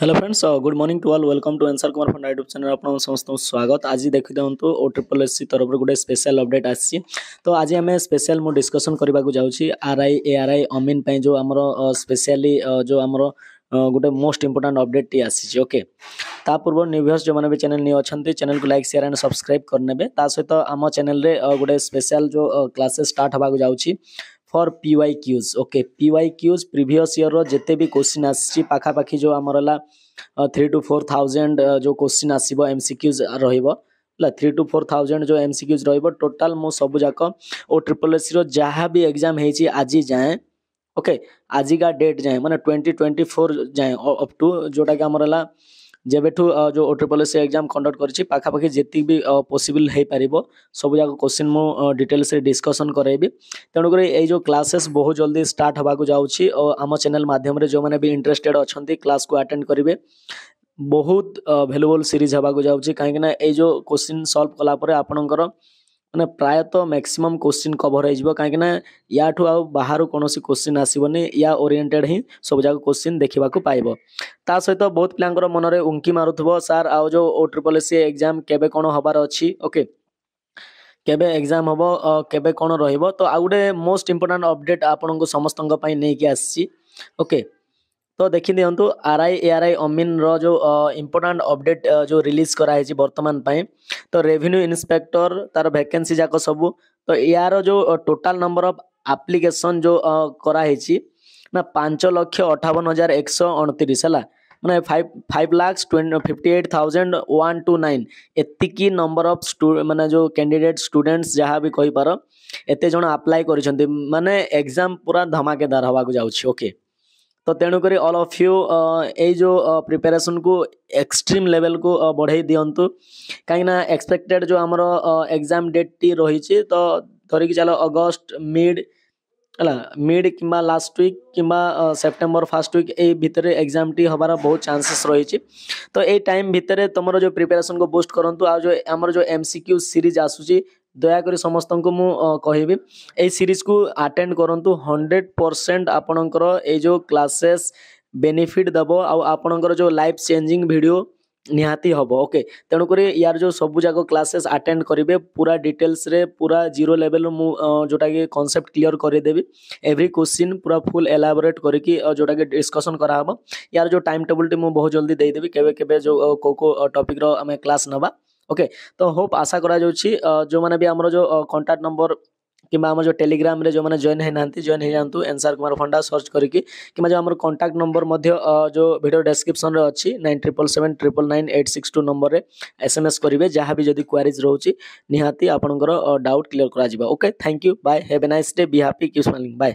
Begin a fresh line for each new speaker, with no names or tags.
hello friends good morning to all welcome to ଏନ୍ସର୍ କୁମାର ଫଣ୍ଡା YouTube channel ଆପଣଙ୍କୁ ସମସ୍ତଙ୍କୁ ସ୍ୱାଗତ ଆଜି ଦେଖିଦିଅନ୍ତୁ ଓ ଟ୍ରିପଲ୍ ଏସ୍ ସି ତରଫରୁ ଗୋଟେ ସ୍ପେଶାଲ ଅପଡେଟ୍ ଆସିଛି ତ ଆଜି ଆମେ ସ୍ପେଶାଲ ମୁଁ ଡିସ୍କସନ୍ କରିବାକୁ ଯାଉଛି R I A R I ଅମିନ୍ ପାଇଁ ଯେଉଁ ଆମର ସ୍ପେଶାଲି ଯେଉଁ ଆମର ଗୋଟେ ମୋଷ୍ଟ ଇମ୍ପୋର୍ଟାଣ୍ଟ ଅପଡେଟ୍ଟି ଆସିଛି ଓକେ ତା ପୂର୍ବରୁ ନ୍ୟୁଭ୍ୟୁଅର୍ସ ଯେଉଁମାନେ ବି ଚ୍ୟାନେଲ୍ ନିଉ ଅଛନ୍ତି ଚ୍ୟାନେଲ୍କୁ ଲାଇକ୍ ସେୟାର ଆଣ୍ଡ ସବସ୍କ୍ରାଇବ୍ କରିନେବେ ତା ସହିତ ଆମ ଚ୍ୟାନେଲ୍ରେ ଗୋଟେ ସ୍ପେଶାଲ ଯେଉଁ କ୍ଲାସେସ୍ ଷ୍ଟାର୍ଟ ହେବାକୁ ଯାଉଛି for P Y Qs okay P Y Qs previous year যেতে বি কোশ্চিন আসছে পাখাপাখি যে আমার হল থ্রি টু ফোর থাউজেন্ড যে কোশ্চিন আসব এম সি কিউজ রহব ହେଲା ଥ୍ରୀ ଟୁ ଫୋର୍ ଥାଉଜେଣ୍ଡ ଯେଉଁ ଏମ୍ ସି କ୍ୟୁଜ୍ ରହିବ ଟୋଟାଲ୍ ମୁଁ ସବୁଯାକ ଓ ଟ୍ରିପଲ୍ ଏସ୍ସିର ଯାହା ବି ଏକ୍ଜାମ୍ ହେଇଛି ଆଜି ଯାଏଁ ଓକେ ଆଜିକା ଡେଟ୍ ଯାଏଁ ମାନେ ଟ୍ୱେଣ୍ଟି ଟ୍ୱେଣ୍ଟି ଫୋର୍ ଯାଏଁ ଅପ୍ ଟୁ ଯେଉଁଟାକି ଆମର ହେଲା ଯେବେଠୁ ଯେଉଁ O triple C exam conduct କରିଛି ପାଖାପାଖି ଯେତିକି ବି ପସିବଲ୍ ହୋଇପାରିବ ସବୁଯାକ କୋଶ୍ଚିନ୍ ମୁଁ ଡିଟେଲ୍ସରେ ଡିସ୍କସନ୍ କରାଇବି ତେଣୁକରି ଏଇ ଯେଉଁ କ୍ଲାସେସ୍ ବହୁତ ଜଲ୍ଦି ଷ୍ଟାର୍ଟ ହେବାକୁ ଯାଉଛି ଓ ଆମ ଚ୍ୟାନେଲ୍ ମାଧ୍ୟମରେ ଯେଉଁମାନେ ବି ଇଣ୍ଟରେଷ୍ଟେଡ଼୍ ଅଛନ୍ତି କ୍ଲାସ୍କୁ ଆଟେଣ୍ଡ କରିବେ ବହୁତ ଭ୍ୟାଲୁଏବଲ୍ ସିରିଜ୍ ହେବାକୁ ଯାଉଛି କାହିଁକିନା ଏଇ ଯେଉଁ କୋଶ୍ଚିନ୍ ସଲ୍ଭ କଲା ପରେ ଆପଣଙ୍କର ମାନେ ପ୍ରାୟତଃ ମ୍ୟାକ୍ସିମମ୍ କୋଶ୍ଚିନ୍ କଭର୍ ହେଇଯିବ କାହିଁକିନା ୟାଠୁ ଆଉ ବାହାରୁ କୌଣସି କୋଶ୍ଚିନ୍ ଆସିବନି ୟା ଓରିଏଣ୍ଟେଡ଼୍ ହିଁ ସବୁଯାକ କୋଶ୍ଚିନ୍ ଦେଖିବାକୁ ପାଇବ ତା ସହିତ ବହୁତ ପିଲାଙ୍କର ମନରେ ଉଙ୍କି ମାରୁଥିବ ସାର୍ ଆଉ ଯେଉଁ O triple S C exam କେବେ କ'ଣ ହେବାର ଅଛି ଓକେ କେବେ ଏକ୍ଜାମ୍ ହେବ କେବେ କ'ଣ ରହିବ ତ ଆଉ ଗୋଟେ ମୋଷ୍ଟ ଇମ୍ପୋର୍ଟାଣ୍ଟ ଅପଡ଼େଟ୍ ଆପଣଙ୍କୁ ସମସ୍ତଙ୍କ ପାଇଁ ନେଇକି ଆସିଛି ଓକେ ତ ଦେଖିଦିଅନ୍ତୁ R I A R I ଅମିନ୍ର ଯେଉଁ ଇମ୍ପୋର୍ଟାଣ୍ଟ ଅପଡ଼େଟ୍ ଯେଉଁ ରିଲିଜ୍ କରାହେଇଛି ବର୍ତ୍ତମାନ ପାଇଁ ତ ରେଭିନ୍ୟୁ ଇନ୍ସପେକ୍ଟର ତା'ର ଭ୍ୟାକେନ୍ସି ଯାକ ସବୁ ତ ଏହାର ଯେଉଁ ଟୋଟାଲ୍ ନମ୍ବର ଅଫ୍ ଆପ୍ଲିକେସନ୍ ଯେଉଁ କରାହେଇଛି ନା ପାଞ୍ଚ ଲକ୍ଷ ଅଠାବନ ହଜାର ଏକଶହ ଅଣତିରିଶ ହେଲା ମାନେ five five lakhs fifty eight thousand one two nine ଏତିକି ନମ୍ବର ଅଫ୍ ମାନେ ଯେଉଁ କ୍ୟାଣ୍ଡିଡେଟ୍ ଷ୍ଟୁଡେଣ୍ଟସ୍ ଯାହା ବି କହିପାର ଏତେ ଜଣ ଆପ୍ଲାଏ କରିଛନ୍ତି ମାନେ ଏକ୍ଜାମ୍ ପୁରା ଧମାକେଦାର ହେବାକୁ ଯାଉଛି ଓକେ ତ ତେଣୁକରି ଅଲ୍ ଅଫ୍ ୟୁ ଏଇ ଯେଉଁ ପ୍ରିପାରେସନ୍କୁ ଏକ୍ସଟ୍ରିମ୍ ଲେଭେଲ୍କୁ ବଢ଼େଇ ଦିଅନ୍ତୁ କାହିଁକିନା ଏକ୍ସପେକ୍ଟେଡ଼୍ ଯେଉଁ ଆମର ଏକ୍ଜାମ୍ ଡେଟ୍ଟି ରହିଛି ତ ଧରିକି ଚାଲ ଅଗଷ୍ଟ ମିଡ଼୍ ହେଲା ମିଡ଼୍ କିମ୍ବା ଲାଷ୍ଟ ୱିକ୍ କିମ୍ବା ସେପ୍ଟେମ୍ବର ଫାର୍ଷ୍ଟ ୱିକ୍ ଏଇ ଭିତରେ ଏକ୍ଜାମ୍ଟି ହେବାର ବହୁତ ଚାନ୍ସେସ୍ ରହିଛି ତ ଏଇ ଟାଇମ୍ ଭିତରେ ତୁମର ଯେଉଁ ପ୍ରିପାରେସନ୍କୁ ବୁଷ୍ଟ କରନ୍ତୁ ଆଉ ଯେଉଁ ଆମର ଯେଉଁ ଏମ୍ ସି କ୍ୟୁ ସିରିଜ୍ ଆସୁଛି ଦୟାକରି ସମସ୍ତଙ୍କୁ ମୁଁ କହିବି ଏଇ ସିରିଜ୍କୁ ଆଟେଣ୍ଡ କରନ୍ତୁ ହଣ୍ଡ୍ରେଡ଼ ପରସେଣ୍ଟ ଆପଣଙ୍କର ଏଇ ଯେଉଁ କ୍ଲାସେସ୍ ବେନିଫିଟ୍ ଦେବ ଆଉ ଆପଣଙ୍କର ଯେଉଁ ଲାଇଫ୍ ଚେଞ୍ଜିଂ ଭିଡ଼ିଓ ନିହାତି ହେବ ଓକେ ତେଣୁକରି ୟାର ଯେଉଁ ସବୁଯାକ କ୍ଲାସେସ୍ ଆଟେଣ୍ଡ କରିବେ ପୁରା ଡିଟେଲ୍ସରେ ପୁରା ଜିରୋ ଲେଭେଲ୍ରୁ ମୁଁ ଯେଉଁଟାକି କନସେପ୍ଟ କ୍ଲିଅର୍ କରିଦେବି ଏଭ୍ରି କୋଶ୍ଚିନ୍ ପୁରା ଫୁଲ୍ ଏଲାବୋରେଟ୍ କରିକି ଯେଉଁଟାକି ଡିସ୍କସନ୍ କରାହେବ ୟାର ଯେଉଁ ଟାଇମ୍ ଟେବୁଲ୍ଟି ମୁଁ ବହୁତ ଜଲ୍ଦି ଦେଇଦେବି କେବେ କେବେ ଯେଉଁ କେଉଁ କେଉଁ ଟପିକ୍ର ଆମେ କ୍ଲାସ୍ ନେବା ଓକେ ତ ହୋପ୍ ଆଶା କରାଯାଉଛି ଯେଉଁମାନେ ବି ଆମର ଯେଉଁ କଣ୍ଟାକ୍ଟ ନମ୍ବର কিংবা আমার যে টেলিগ্রামে যে জয়েন হয়ে না জয়েন হয়ে যাতে এনসার কুমার ফন্ডা সর্চ করি কিংবা যে আমার কন্টাক্ট নম্বর মধ্যে যে ভিডিও ডেসক্রিপশনরে অছি nine triple seven triple nine eight six two নম্বরে এস এম এস করবে যা বি যদি কোয়ারিজ রয়েছে নিহতি আপনার ডাউট ক্লিয়ার করা okay thank you bye have a nice day be happy keep smiling by